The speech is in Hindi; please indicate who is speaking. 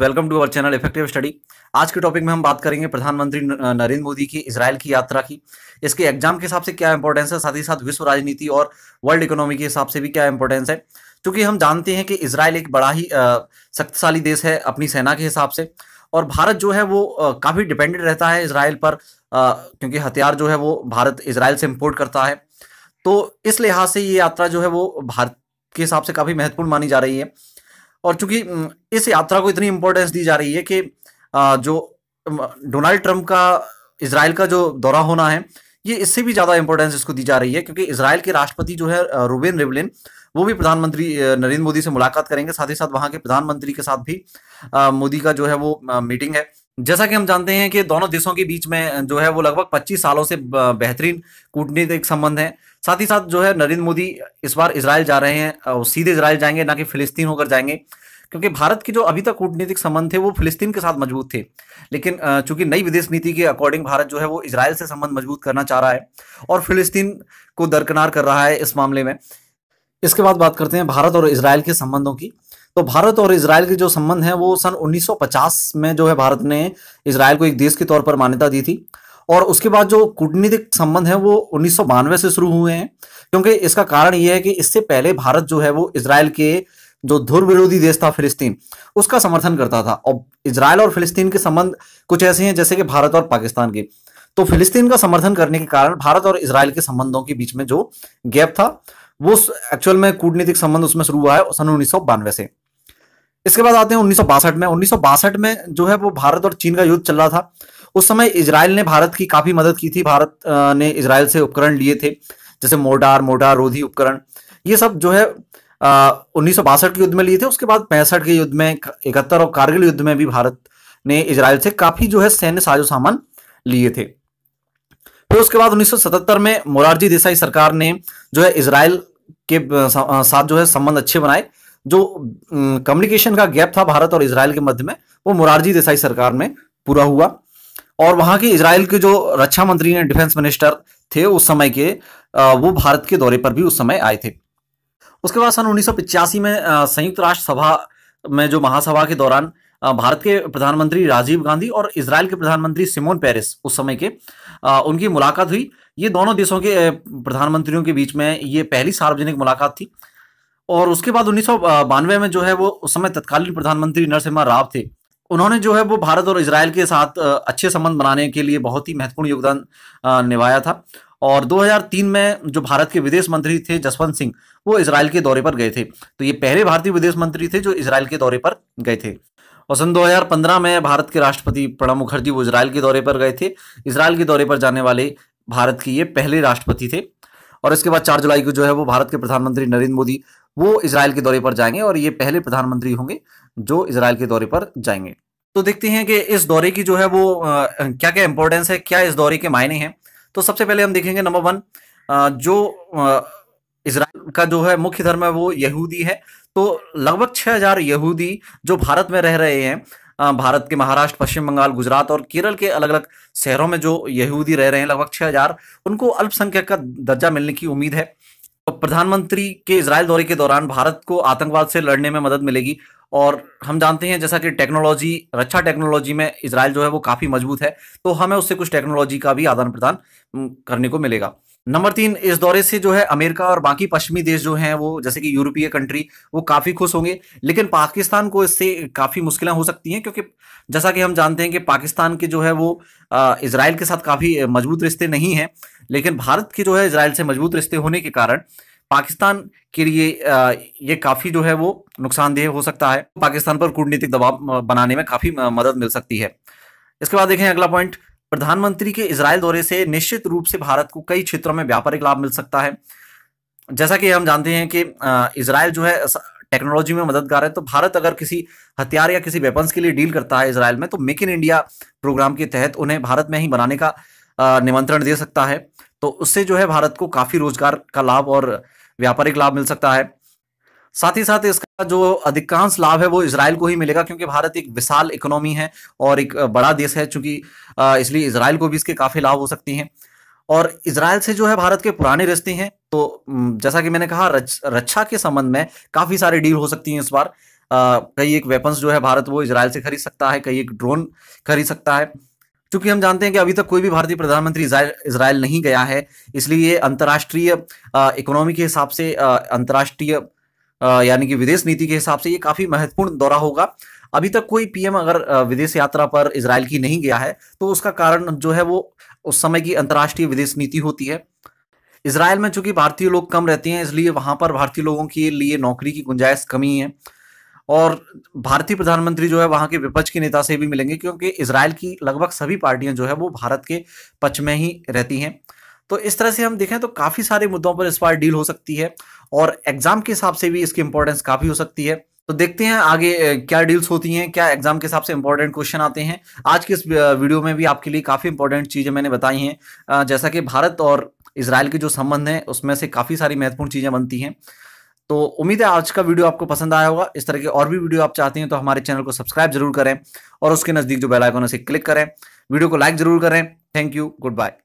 Speaker 1: welcome to our channel effective study आज के टॉपिक में हम बात करेंगे प्रधानमंत्री नरेंद्र मोदी की इसराइल की यात्रा की इसके एग्जाम के हिसाब से क्या इंपॉर्टेंस है साथ ही साथ विश्व राजनीति और वर्ल्ड इकोनॉमी के हिसाब से भी क्या इंपॉर्टेंस है क्योंकि हम जानते हैं कि इसराइल एक बड़ा ही शक्तिशाली देश है अपनी सेना के हिसाब से और भारत जो है वो काफ़ी डिपेंडेंट रहता है इसराइल पर क्योंकि हथियार जो है वो भारत इसराइल से इम्पोर्ट करता है तो इस लिहाज से ये यात्रा जो है वो भारत के हिसाब से काफ़ी महत्वपूर्ण मानी जा रही है और चूंकि इस यात्रा को इतनी इंपॉर्टेंस दी जा रही है कि जो डोनाल्ड ट्रंप का इसराइल का जो दौरा होना है ये इससे भी ज्यादा इंपॉर्टेंस इसको दी जा रही है क्योंकि इसराइल के राष्ट्रपति जो है रूबेन रिवलिन वो भी प्रधानमंत्री नरेंद्र मोदी से मुलाकात करेंगे साथ ही साथ वहां के प्रधानमंत्री के साथ भी मोदी का जो है वो मीटिंग है जैसा कि हम जानते हैं कि दोनों देशों के बीच में जो है वो लगभग 25 सालों से बेहतरीन कूटनीतिक संबंध है साथ ही साथ जो है नरेंद्र मोदी इस बार इसराइल जा रहे हैं सीधे इसराइल जाएंगे ना कि फिलिस्तीन होकर जाएंगे क्योंकि भारत के जो अभी तक कूटनीतिक संबंध थे वो फिलिस्तीन के साथ मजबूत थे लेकिन चूंकि नई विदेश नीति के अकॉर्डिंग भारत जो है वो इसराइल से संबंध मजबूत करना चाह रहा है और फिलिस्तीन को दरकिनार कर रहा है इस मामले में इसके बाद बात करते हैं भारत और इसराइल के संबंधों की तो भारत और इसराइल के जो संबंध है वो सन 1950 में जो है भारत ने इसराइल को एक देश के तौर पर मान्यता दी थी और उसके बाद जो कूटनीतिक संबंध है वो उन्नीस से शुरू हुए हैं क्योंकि इसका कारण यह है कि इससे पहले भारत जो है वो इसराइल के जो धुर विरोधी देश था फिलिस्तीन उसका समर्थन करता था और इसराइल और फिलिस्तीन के संबंध कुछ ऐसे हैं जैसे कि भारत और पाकिस्तान के तो फिलिस्तीन का समर्थन करने के कारण भारत और इसराइल के संबंधों के बीच में जो गैप था वो एक्चुअल में कूटनीतिक संबंध उसमें शुरू हुआ है सन उन्नीस से इसके बाद आते हैं उन्नीस में उन्नीस में जो है वो भारत और चीन का युद्ध चल रहा था उस समय इसराइल ने भारत की काफी मदद की थी भारत ने इसराइल से उपकरण लिए थे जैसे मोर्टार मोर्टार रोधी उपकरण ये सब जो है उन्नीस के युद्ध में लिए थे उसके बाद पैंसठ के युद्ध में इकहत्तर और कारगिल युद्ध में भी भारत ने इसराइल से काफी जो है सैन्य साजो सामान लिए थे फिर उसके बाद 1977 में मोरारजी देसाई सरकार ने जो है इसराइल के साथ जो है संबंध अच्छे बनाए जो कम्युनिकेशन का गैप था भारत और इसराइल के मध्य में वो मुरारजी देसाई सरकार में पूरा हुआ और वहां के इसराइल के जो रक्षा मंत्री हैं डिफेंस मिनिस्टर थे उस समय के वो भारत के दौरे पर भी उस समय आए थे उसके बाद सन उन्नीस में संयुक्त राष्ट्र सभा में जो महासभा के दौरान भारत के प्रधानमंत्री राजीव गांधी और इसराइल के प्रधानमंत्री सिमोन पेरिस उस समय के उनकी मुलाकात हुई ये दोनों देशों के प्रधानमंत्रियों के बीच में ये पहली सार्वजनिक मुलाकात थी और उसके बाद उन्नीस में जो है वो उस समय तत्कालीन प्रधानमंत्री नरसिम्हा राव थे उन्होंने जो है वो भारत और इसराइल के साथ अच्छे संबंध बनाने के लिए बहुत ही महत्वपूर्ण योगदान निभाया था और 2003 में जो भारत के विदेश मंत्री थे जसवंत सिंह वो इसराइल के दौरे पर गए थे तो ये पहले भारतीय विदेश मंत्री थे जो इसराइल के दौरे पर गए थे और सन 2015 में भारत के राष्ट्रपति प्रणब मुखर्जी वो इसराइल के दौरे पर गए थे इसराइल के दौरे पर जाने वाले भारत के ये पहले राष्ट्रपति थे और इसके बाद चार जुलाई को जो है वो भारत के प्रधानमंत्री नरेंद्र मोदी वो इसराइल के दौरे पर जाएंगे और ये पहले प्रधानमंत्री होंगे जो इसराइल के दौरे पर जाएंगे तो देखते हैं कि इस दौरे की जो है वो क्या क्या इंपॉर्टेंस है क्या इस दौरे के मायने हैं तो सबसे पहले हम देखेंगे नंबर वन जो इसराइल का जो है मुख्य धर्म है वो यहूदी है तो लगभग 6000 यहूदी जो भारत में रह रहे हैं भारत के महाराष्ट्र पश्चिम बंगाल गुजरात और केरल के अलग अलग शहरों में जो यहूदी रह रहे हैं लगभग 6000 उनको अल्पसंख्यक का दर्जा मिलने की उम्मीद है तो प्रधानमंत्री के इसराइल दौरे के दौरान भारत को आतंकवाद से लड़ने में मदद मिलेगी और हम जानते हैं जैसा कि टेक्नोलॉजी रक्षा टेक्नोलॉजी में इसराइल जो है वो काफ़ी मजबूत है तो हमें उससे कुछ टेक्नोलॉजी का भी आदान प्रदान करने को मिलेगा नंबर तीन इस दौरे से जो है अमेरिका और बाकी पश्चिमी देश जो हैं वो जैसे कि यूरोपीय कंट्री वो काफ़ी खुश होंगे लेकिन पाकिस्तान को इससे काफ़ी मुश्किलें हो सकती हैं क्योंकि जैसा कि हम जानते हैं कि पाकिस्तान के जो है वो इसराइल के साथ काफ़ी मजबूत रिश्ते नहीं हैं लेकिन भारत के जो है इसराइल से मजबूत रिश्ते होने के कारण पाकिस्तान के लिए ये काफ़ी जो है वो नुकसानदेह हो सकता है पाकिस्तान पर कूटनीतिक दबाव बनाने में काफ़ी मदद मिल सकती है इसके बाद देखें अगला पॉइंट प्रधानमंत्री के इसराइल दौरे से निश्चित रूप से भारत को कई क्षेत्रों में व्यापारिक लाभ मिल सकता है जैसा कि हम जानते हैं कि इसराइल जो है टेक्नोलॉजी में मददगार है तो भारत अगर किसी हथियार या किसी वेपन्स के लिए डील करता है इसराइल में तो मेक इन इंडिया प्रोग्राम के तहत उन्हें भारत में ही बनाने का निमंत्रण दे सकता है तो उससे जो है भारत को काफ़ी रोजगार का लाभ और व्यापारिक लाभ मिल सकता है साथ ही साथ इसका जो अधिकांश लाभ है वो इसराइल को ही मिलेगा क्योंकि भारत एक विशाल इकोनॉमी है और एक बड़ा देश है चूंकि इसलिए इसराइल को भी इसके काफ़ी लाभ हो सकती हैं और इसराइल से जो है भारत के पुराने रिश्ते हैं तो जैसा कि मैंने कहा रक्षा के संबंध में काफ़ी सारे डील हो सकती हैं इस बार कई एक वेपन्स जो है भारत वो इसराइल से खरीद सकता है कई एक ड्रोन खरीद सकता है चूंकि हम जानते हैं कि अभी तक कोई भी भारतीय प्रधानमंत्री इसराइल नहीं गया है इसलिए अंतर्राष्ट्रीय इकोनॉमी के हिसाब से अंतर्राष्ट्रीय यानी कि विदेश नीति के हिसाब से ये काफी महत्वपूर्ण दौरा होगा अभी तक कोई पीएम अगर विदेश यात्रा पर इसराइल की नहीं गया है तो उसका कारण जो है वो उस समय की अंतर्राष्ट्रीय विदेश नीति होती है इसराइल में चूंकि भारतीय लोग कम रहते हैं इसलिए वहां पर भारतीय लोगों के लिए नौकरी की गुंजाइश कमी है और भारतीय प्रधानमंत्री जो है वहां के विपक्ष के नेता से भी मिलेंगे क्योंकि इसराइल की लगभग सभी पार्टियां जो है वो भारत के पक्ष में ही रहती हैं तो इस तरह से हम देखें तो काफ़ी सारे मुद्दों पर इस बार डील हो सकती है और एग्जाम के हिसाब से भी इसकी इंपॉर्टेंस काफ़ी हो सकती है तो देखते हैं आगे क्या डील्स होती हैं क्या एग्जाम के हिसाब से इंपॉर्टेंट क्वेश्चन आते हैं आज के इस वीडियो में भी आपके लिए काफ़ी इंपॉर्टेंट चीज़ें मैंने बताई हैं जैसा कि भारत और इसराइल के जो संबंध हैं उसमें से काफ़ी सारी महत्वपूर्ण चीज़ें बनती हैं तो उम्मीद है आज का वीडियो आपको पसंद आया होगा इस तरह के और भी वीडियो आप चाहते हैं तो हमारे चैनल को सब्सक्राइब जरूर करें और उसके नज़दीक जो बेल आइकन है उसे क्लिक करें वीडियो को लाइक जरूर करें थैंक यू गुड बाय